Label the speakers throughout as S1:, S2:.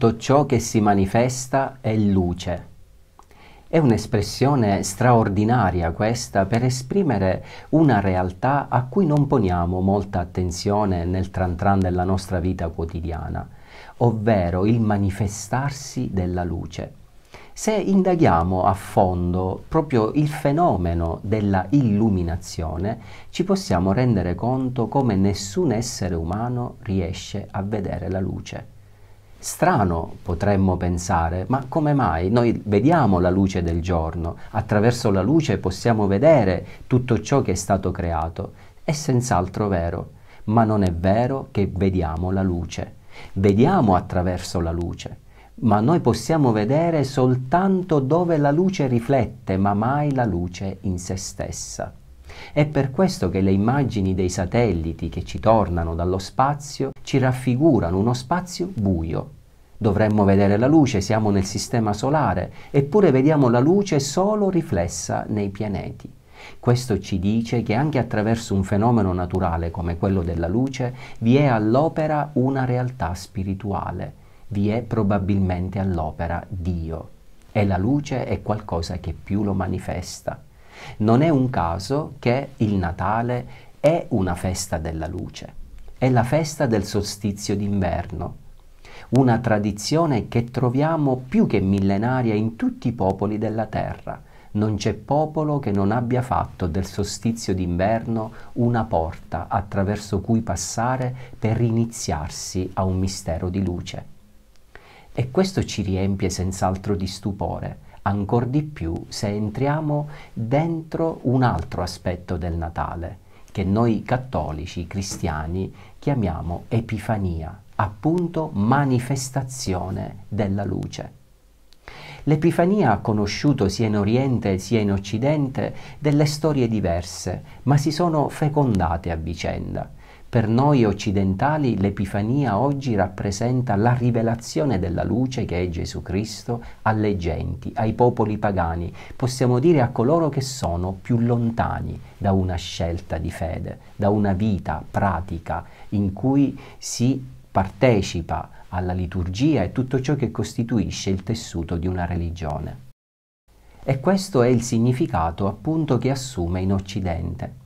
S1: tutto ciò che si manifesta è luce. È un'espressione straordinaria questa per esprimere una realtà a cui non poniamo molta attenzione nel trantran della nostra vita quotidiana, ovvero il manifestarsi della luce. Se indaghiamo a fondo proprio il fenomeno della illuminazione, ci possiamo rendere conto come nessun essere umano riesce a vedere la luce. Strano potremmo pensare, ma come mai? Noi vediamo la luce del giorno, attraverso la luce possiamo vedere tutto ciò che è stato creato. È senz'altro vero, ma non è vero che vediamo la luce. Vediamo attraverso la luce, ma noi possiamo vedere soltanto dove la luce riflette, ma mai la luce in se stessa. È per questo che le immagini dei satelliti che ci tornano dallo spazio ci raffigurano uno spazio buio, dovremmo vedere la luce, siamo nel sistema solare, eppure vediamo la luce solo riflessa nei pianeti. Questo ci dice che anche attraverso un fenomeno naturale come quello della luce vi è all'opera una realtà spirituale, vi è probabilmente all'opera Dio e la luce è qualcosa che più lo manifesta. Non è un caso che il Natale è una festa della luce, è la festa del solstizio d'inverno una tradizione che troviamo più che millenaria in tutti i popoli della terra. Non c'è popolo che non abbia fatto del solstizio d'inverno una porta attraverso cui passare per iniziarsi a un mistero di luce. E questo ci riempie senz'altro di stupore, ancor di più se entriamo dentro un altro aspetto del Natale, che noi cattolici, cristiani, chiamiamo Epifania, appunto manifestazione della luce. L'Epifania ha conosciuto sia in Oriente sia in Occidente delle storie diverse, ma si sono fecondate a vicenda. Per noi occidentali l'Epifania oggi rappresenta la rivelazione della luce che è Gesù Cristo alle genti, ai popoli pagani, possiamo dire a coloro che sono più lontani da una scelta di fede, da una vita pratica in cui si partecipa alla liturgia e tutto ciò che costituisce il tessuto di una religione. E questo è il significato appunto che assume in Occidente.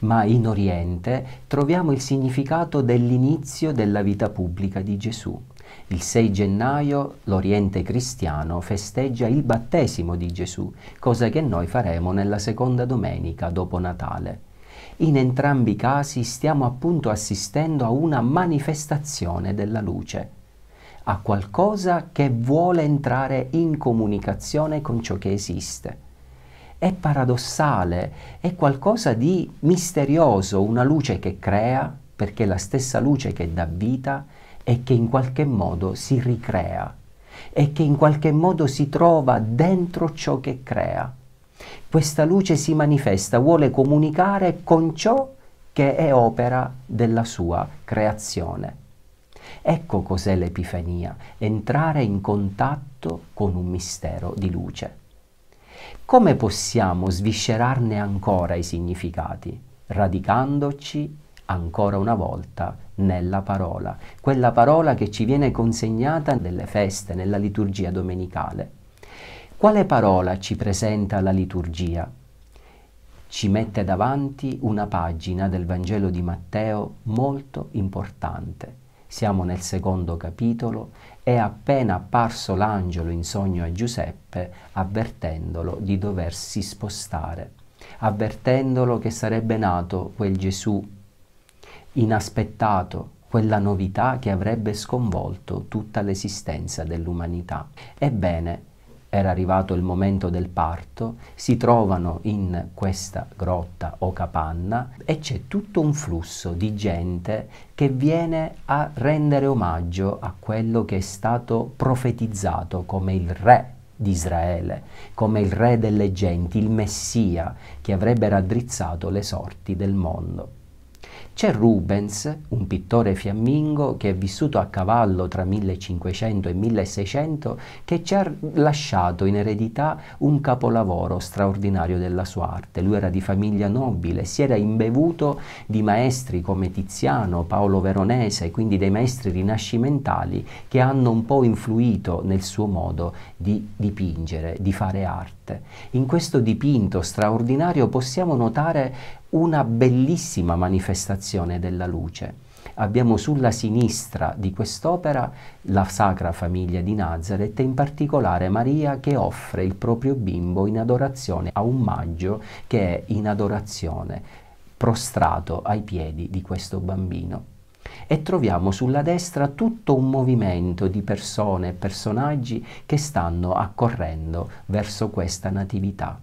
S1: Ma in Oriente troviamo il significato dell'inizio della vita pubblica di Gesù. Il 6 gennaio l'Oriente cristiano festeggia il battesimo di Gesù, cosa che noi faremo nella seconda domenica dopo Natale. In entrambi i casi stiamo appunto assistendo a una manifestazione della luce, a qualcosa che vuole entrare in comunicazione con ciò che esiste. È paradossale, è qualcosa di misterioso, una luce che crea, perché è la stessa luce che dà vita e che in qualche modo si ricrea e che in qualche modo si trova dentro ciò che crea. Questa luce si manifesta, vuole comunicare con ciò che è opera della sua creazione. Ecco cos'è l'Epifania, entrare in contatto con un mistero di luce. Come possiamo sviscerarne ancora i significati? Radicandoci ancora una volta nella parola, quella parola che ci viene consegnata nelle feste, nella liturgia domenicale. Quale parola ci presenta la liturgia? Ci mette davanti una pagina del Vangelo di Matteo molto importante. Siamo nel secondo capitolo, è appena apparso l'angelo in sogno a Giuseppe avvertendolo di doversi spostare, avvertendolo che sarebbe nato quel Gesù inaspettato, quella novità che avrebbe sconvolto tutta l'esistenza dell'umanità. Ebbene, era arrivato il momento del parto, si trovano in questa grotta o capanna e c'è tutto un flusso di gente che viene a rendere omaggio a quello che è stato profetizzato come il re di Israele, come il re delle genti, il Messia che avrebbe raddrizzato le sorti del mondo. C'è Rubens, un pittore fiammingo che è vissuto a cavallo tra 1500 e 1600, che ci ha lasciato in eredità un capolavoro straordinario della sua arte. Lui era di famiglia nobile, si era imbevuto di maestri come Tiziano, Paolo Veronese, quindi dei maestri rinascimentali che hanno un po' influito nel suo modo di dipingere, di fare arte. In questo dipinto straordinario possiamo notare una bellissima manifestazione della luce. Abbiamo sulla sinistra di quest'opera la Sacra Famiglia di Nazareth e in particolare Maria che offre il proprio bimbo in adorazione a un maggio che è in adorazione, prostrato ai piedi di questo bambino e troviamo sulla destra tutto un movimento di persone e personaggi che stanno accorrendo verso questa natività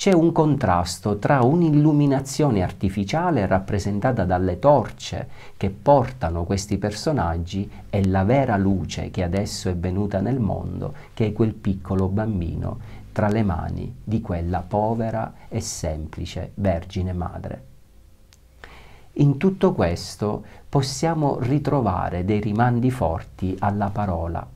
S1: c'è un contrasto tra un'illuminazione artificiale rappresentata dalle torce che portano questi personaggi e la vera luce che adesso è venuta nel mondo, che è quel piccolo bambino tra le mani di quella povera e semplice Vergine Madre. In tutto questo possiamo ritrovare dei rimandi forti alla parola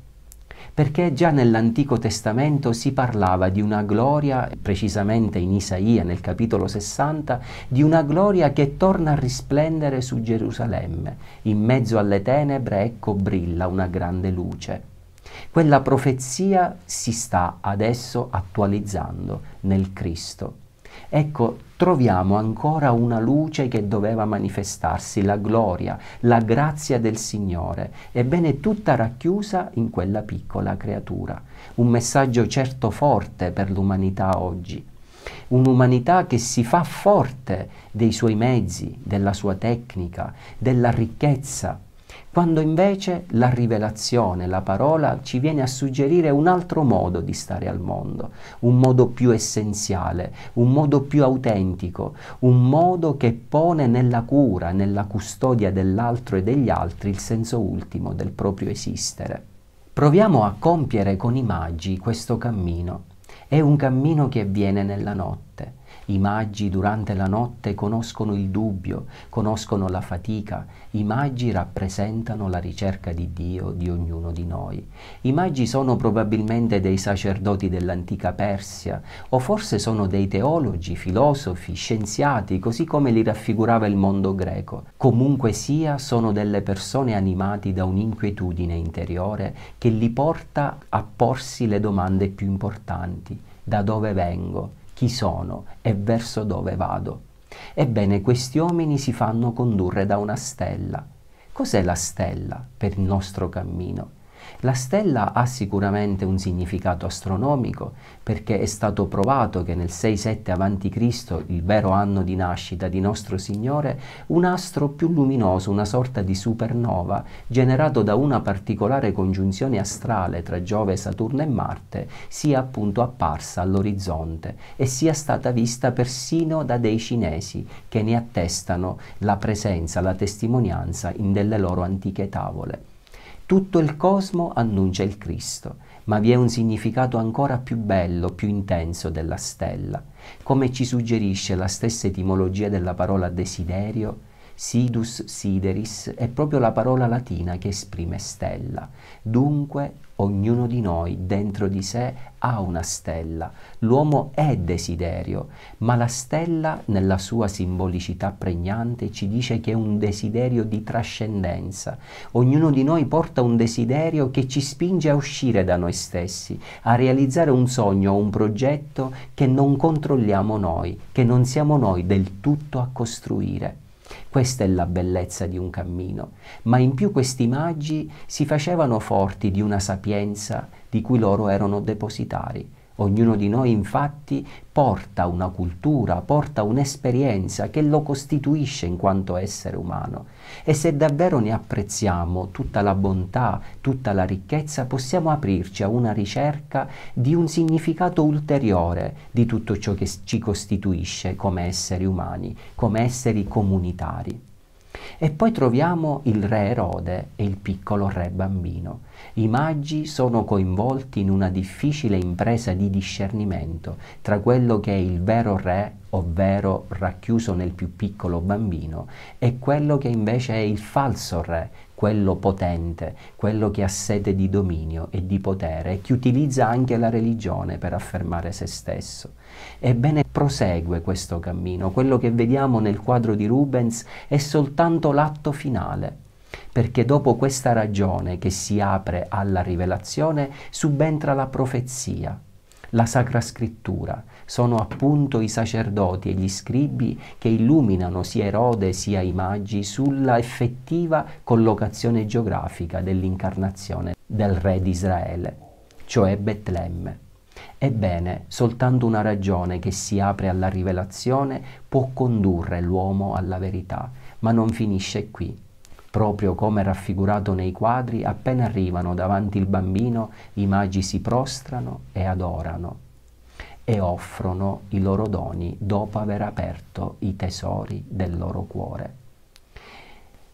S1: perché già nell'Antico Testamento si parlava di una gloria, precisamente in Isaia nel capitolo 60, di una gloria che torna a risplendere su Gerusalemme. In mezzo alle tenebre ecco brilla una grande luce. Quella profezia si sta adesso attualizzando nel Cristo ecco, troviamo ancora una luce che doveva manifestarsi, la gloria, la grazia del Signore, ebbene tutta racchiusa in quella piccola creatura. Un messaggio certo forte per l'umanità oggi, un'umanità che si fa forte dei suoi mezzi, della sua tecnica, della ricchezza, quando invece la rivelazione, la parola ci viene a suggerire un altro modo di stare al mondo, un modo più essenziale, un modo più autentico, un modo che pone nella cura, nella custodia dell'altro e degli altri il senso ultimo del proprio esistere. Proviamo a compiere con i magi questo cammino. È un cammino che avviene nella notte i maggi durante la notte conoscono il dubbio, conoscono la fatica. I maggi rappresentano la ricerca di Dio di ognuno di noi. I maggi sono probabilmente dei sacerdoti dell'antica Persia o forse sono dei teologi, filosofi, scienziati, così come li raffigurava il mondo greco. Comunque sia, sono delle persone animate da un'inquietudine interiore che li porta a porsi le domande più importanti. Da dove vengo? chi sono e verso dove vado. Ebbene, questi uomini si fanno condurre da una stella. Cos'è la stella per il nostro cammino? La stella ha sicuramente un significato astronomico perché è stato provato che nel 6-7 a.C., il vero anno di nascita di nostro Signore, un astro più luminoso, una sorta di supernova, generato da una particolare congiunzione astrale tra Giove, Saturno e Marte, sia appunto apparsa all'orizzonte e sia stata vista persino da dei cinesi che ne attestano la presenza, la testimonianza in delle loro antiche tavole. Tutto il cosmo annuncia il Cristo, ma vi è un significato ancora più bello, più intenso della stella. Come ci suggerisce la stessa etimologia della parola desiderio, sidus sideris è proprio la parola latina che esprime stella. Dunque Ognuno di noi dentro di sé ha una stella. L'uomo è desiderio, ma la stella, nella sua simbolicità pregnante, ci dice che è un desiderio di trascendenza. Ognuno di noi porta un desiderio che ci spinge a uscire da noi stessi, a realizzare un sogno o un progetto che non controlliamo noi, che non siamo noi del tutto a costruire. Questa è la bellezza di un cammino, ma in più questi magi si facevano forti di una sapienza di cui loro erano depositari Ognuno di noi infatti porta una cultura, porta un'esperienza che lo costituisce in quanto essere umano e se davvero ne apprezziamo tutta la bontà, tutta la ricchezza, possiamo aprirci a una ricerca di un significato ulteriore di tutto ciò che ci costituisce come esseri umani, come esseri comunitari. E poi troviamo il re Erode e il piccolo re bambino. I magi sono coinvolti in una difficile impresa di discernimento tra quello che è il vero re, ovvero racchiuso nel più piccolo bambino, e quello che invece è il falso re, quello potente, quello che ha sete di dominio e di potere, e che utilizza anche la religione per affermare se stesso. Ebbene, prosegue questo cammino. Quello che vediamo nel quadro di Rubens è soltanto l'atto finale, perché dopo questa ragione che si apre alla rivelazione subentra la profezia, la sacra scrittura, sono appunto i sacerdoti e gli scribi che illuminano sia Erode sia i magi sulla effettiva collocazione geografica dell'incarnazione del re di Israele, cioè Betlemme. Ebbene, soltanto una ragione che si apre alla rivelazione può condurre l'uomo alla verità, ma non finisce qui proprio come raffigurato nei quadri, appena arrivano davanti il bambino, i magi si prostrano e adorano e offrono i loro doni dopo aver aperto i tesori del loro cuore.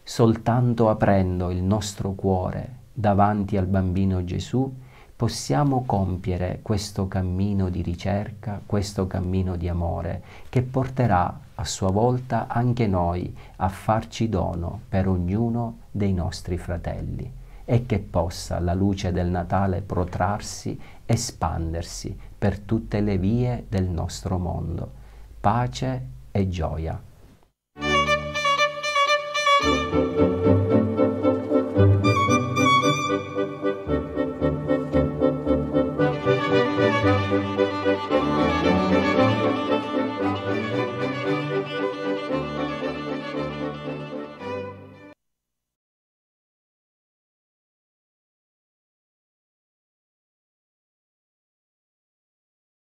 S1: Soltanto aprendo il nostro cuore davanti al bambino Gesù possiamo compiere questo cammino di ricerca, questo cammino di amore che porterà a sua volta anche noi a farci dono per ognuno dei nostri fratelli e che possa la luce del Natale protrarsi, espandersi per tutte le vie del nostro mondo. Pace e gioia.